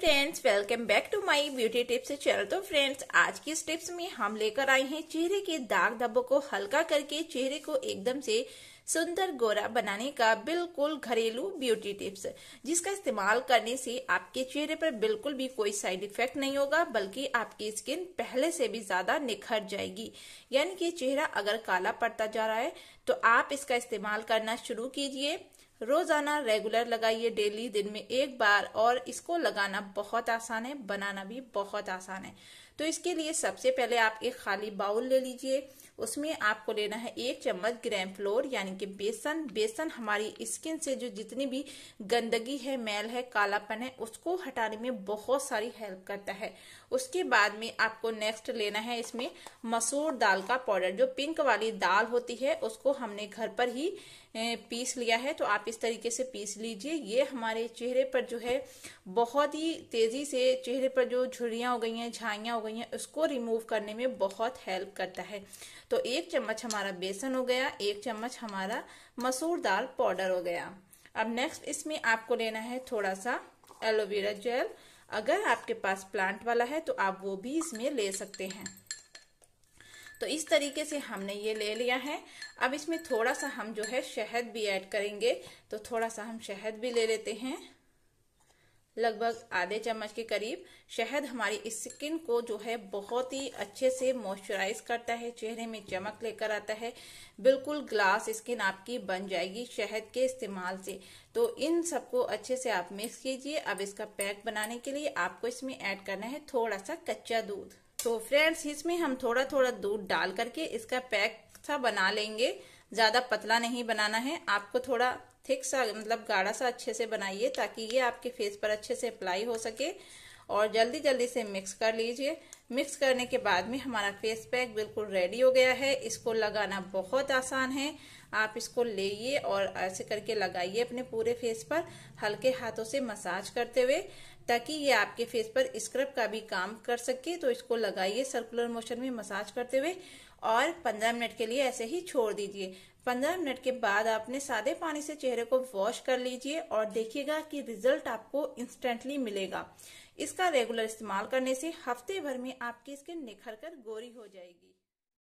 friends welcome back to my beauty tips channel तो friends आज की इस टिप्स में हम लेकर आए हैं चेहरे के दाग धब्बों को हल्का करके चेहरे को एकदम से सुंदर गोरा बनाने का बिल्कुल घरेलू ब्यूटी टिप्स जिसका इस्तेमाल करने से आपके चेहरे पर बिल्कुल भी कोई साइड इफेक्ट नहीं होगा बल्कि आपकी स्किन पहले से भी ज्यादा निखर जाएगी यानी कि चेहरा अगर काला पड़ता जा रहा है तो आप इसका इस्तेमाल करना शुरू कीजिए रोजाना रेगुलर लगाइए डेली दिन में एक बार और इसको लगाना बहुत आसान है बनाना भी बहुत आसान है तो इसके लिए सबसे पहले आप एक खाली बाउल ले लीजिए उसमें आपको लेना है एक चम्मच ग्रैम फ्लोर यानी कि बेसन बेसन हमारी स्किन से जो जितनी भी गंदगी है मैल है कालापन है उसको हटाने में बहुत सारी हेल्प करता है उसके बाद में आपको नेक्स्ट लेना है इसमें मसूर दाल का पाउडर जो पिंक वाली दाल होती है उसको हमने घर पर ही पीस लिया है तो आप इस तरीके से पीस लीजिए ये हमारे चेहरे पर जो है बहुत ही तेजी से चेहरे पर जो झुरियां हो गई हैं झाइयाँ हो गई हुई हैं उसको रिमूव करने में बहुत हेल्प करता है तो एक चम्मच हमारा बेसन हो गया एक चम्मच हमारा मसूर दाल पाउडर हो गया अब नेक्स्ट इसमें आपको लेना है थोड़ा सा एलोवेरा जेल अगर आपके पास प्लांट वाला है तो आप वो भी इसमें ले सकते हैं तो इस तरीके से हमने ये ले लिया है अब इसमें थोड़ा सा हम जो है शहद भी ऐड करेंगे तो थोड़ा सा हम शहद भी ले लेते हैं लगभग आधे चम्मच के करीब शहद हमारी स्किन को जो है बहुत ही अच्छे से मॉइस्चराइज करता है चेहरे में चमक लेकर आता है बिल्कुल ग्लास स्किन आपकी बन जाएगी शहद के इस्तेमाल से तो इन सबको अच्छे से आप मिक्स कीजिए अब इसका पैक बनाने के लिए आपको इसमें ऐड करना है थोड़ा सा कच्चा दूध तो फ्रेंड्स इसमें हम थोड़ा थोड़ा दूध डाल करके इसका पैक सा बना लेंगे ज़्यादा पतला नहीं बनाना है आपको थोड़ा थिक सा मतलब गाढ़ा सा अच्छे से बनाइए ताकि ये आपके फेस पर अच्छे से अप्लाई हो सके और जल्दी जल्दी से मिक्स कर लीजिए मिक्स करने के बाद में हमारा फेस पैक बिल्कुल रेडी हो गया है इसको लगाना बहुत आसान है आप इसको लेइए और ऐसे करके लगाइए अपने पूरे फेस पर हल्के हाथों से मसाज करते हुए ताकि ये आपके फेस पर स्क्रब का भी काम कर सके तो इसको लगाइए सर्कुलर मोशन में मसाज करते हुए और 15 मिनट के लिए ऐसे ही छोड़ दीजिए 15 मिनट के बाद आपने सादे पानी से चेहरे को वॉश कर लीजिए और देखिएगा कि रिजल्ट आपको इंस्टेंटली मिलेगा इसका रेगुलर इस्तेमाल करने से हफ्ते भर में आपकी स्किन निखर कर गोरी हो जाएगी